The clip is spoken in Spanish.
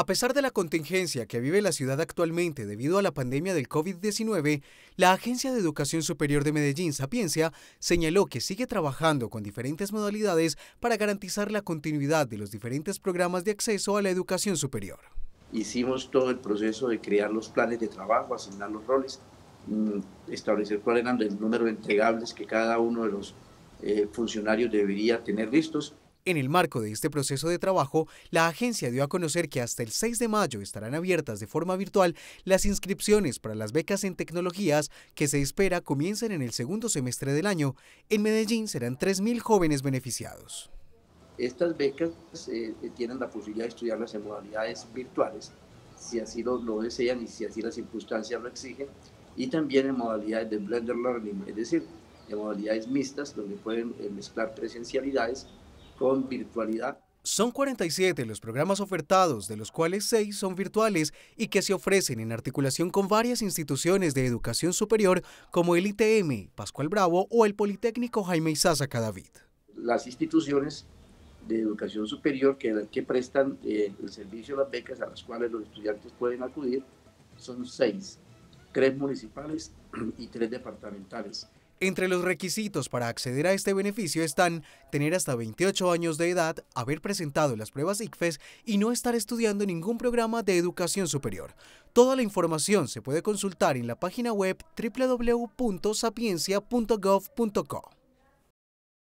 A pesar de la contingencia que vive la ciudad actualmente debido a la pandemia del COVID-19, la Agencia de Educación Superior de Medellín, Sapiencia, señaló que sigue trabajando con diferentes modalidades para garantizar la continuidad de los diferentes programas de acceso a la educación superior. Hicimos todo el proceso de crear los planes de trabajo, asignar los roles, mm, establecer cuál era el número de entregables que cada uno de los eh, funcionarios debería tener listos en el marco de este proceso de trabajo, la agencia dio a conocer que hasta el 6 de mayo estarán abiertas de forma virtual las inscripciones para las becas en tecnologías que se espera comiencen en el segundo semestre del año. En Medellín serán 3.000 jóvenes beneficiados. Estas becas eh, tienen la posibilidad de estudiarlas en modalidades virtuales, si así lo, desean y si así las circunstancias lo exigen, y también en modalidades de blended learning, es decir, en modalidades mixtas, donde pueden eh, mezclar presencialidades con virtualidad. Son 47 los programas ofertados, de los cuales 6 son virtuales y que se ofrecen en articulación con varias instituciones de educación superior como el ITM, Pascual Bravo o el Politécnico Jaime Isaza Cadavid. Las instituciones de educación superior que, prestan eh, el servicio de las becas a las cuales los estudiantes pueden acudir son 6, 3 municipales y 3 departamentales. Entre los requisitos para acceder a este beneficio están tener hasta 28 años de edad, haber presentado las pruebas ICFES y no estar estudiando ningún programa de educación superior. Toda la información se puede consultar en la página web www.sapiencia.gov.co.